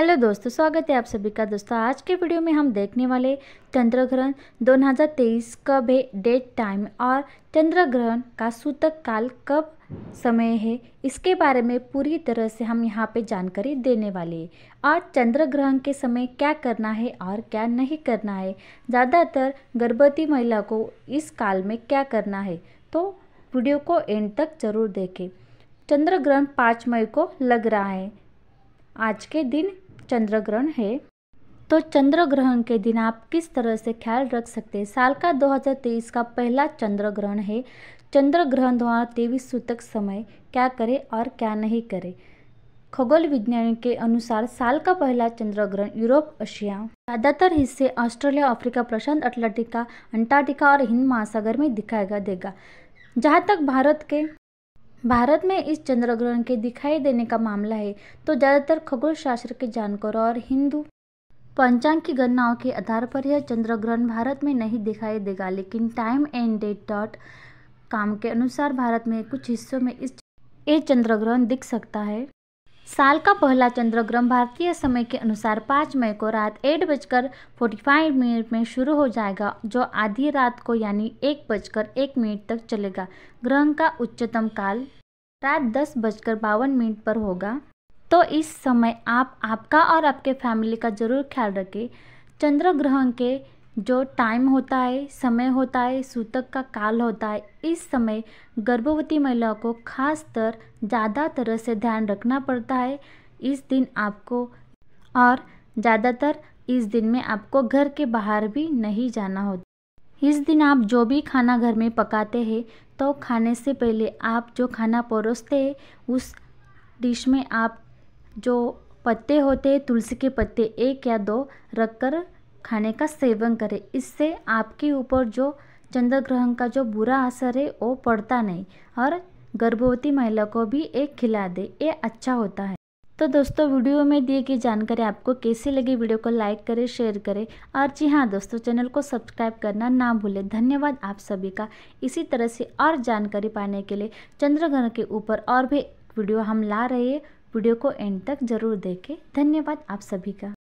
hello दोस्तों स्वागत है आप सभी का दोस्तों आज के वीडियो में हम देखने वाले चंद्र ग्रहण 2023 कब है डेट टाइम और चंद्र ग्रहण का सूतक काल कब समय है इसके बारे में पूरी तरह से हम यहाँ पे जानकारी देने वाले हैं और चंद्र ग्रहण के समय क्या करना है और क्या नहीं करना है ज़्यादातर गर्भवती महिला को इस काल में क्या करना है तो वीडियो को एंड तक जरूर देखें चंद्र ग्रहण पाँच मई को लग रहा है आज के दिन चंद्र ग्रहण है तो चंद्र ग्रहण के दिन आप किस तरह से ख्याल रख सकते हैं साल का 2023 का पहला चंद्र ग्रहण है चंद्र ग्रहण द्वारा तेईस सूतक समय क्या करें और क्या नहीं करें खगोल विज्ञान के अनुसार साल का पहला चंद्र ग्रहण यूरोप एशिया ज़्यादातर हिस्से ऑस्ट्रेलिया अफ्रीका प्रशांत अटलांटिका अंटार्कटिका और हिंद महासागर में दिखाई देगा जहाँ तक भारत के भारत में इस चंद्रग्रहण के दिखाई देने का मामला है तो ज़्यादातर खगोल शास्त्र के जानकारों और हिंदू पंचांग की गणनाओं के आधार पर यह चंद्रग्रहण भारत में नहीं दिखाई देगा लेकिन time and date dot com के अनुसार भारत में कुछ हिस्सों में इस ये चंद्रग्रहण दिख सकता है साल का पहला चंद्रग्रहण भारतीय समय के अनुसार पाँच मई को रात एट बजकर फोर्टी फाइव मिनट में शुरू हो जाएगा जो आधी रात को यानी एक बजकर एक मिनट तक चलेगा ग्रहण का उच्चतम काल रात दस बजकर बावन मिनट पर होगा तो इस समय आप आपका और आपके फैमिली का जरूर ख्याल रखें चंद्र ग्रहण के जो टाइम होता है समय होता है सूतक का काल होता है इस समय गर्भवती महिला को खास ज़्यादा तरह से ध्यान रखना पड़ता है इस दिन आपको और ज़्यादातर इस दिन में आपको घर के बाहर भी नहीं जाना होता इस दिन आप जो भी खाना घर में पकाते हैं तो खाने से पहले आप जो खाना परोसते हैं उस डिश में आप जो पत्ते होते हैं तुलसी के पत्ते एक या दो रख कर खाने का सेवन करें इससे आपके ऊपर जो चंद्र ग्रहण का जो बुरा असर है वो पड़ता नहीं और गर्भवती महिला को भी एक खिला दे ये अच्छा होता है तो दोस्तों वीडियो में दिए गई जानकारी आपको कैसी लगी वीडियो को लाइक करें शेयर करें और जी हाँ दोस्तों चैनल को सब्सक्राइब करना ना भूलें धन्यवाद आप सभी का इसी तरह से और जानकारी पाने के लिए चंद्रग्रहण के ऊपर और भी वीडियो हम ला रहे हैं वीडियो को एंड तक जरूर देखें धन्यवाद आप सभी का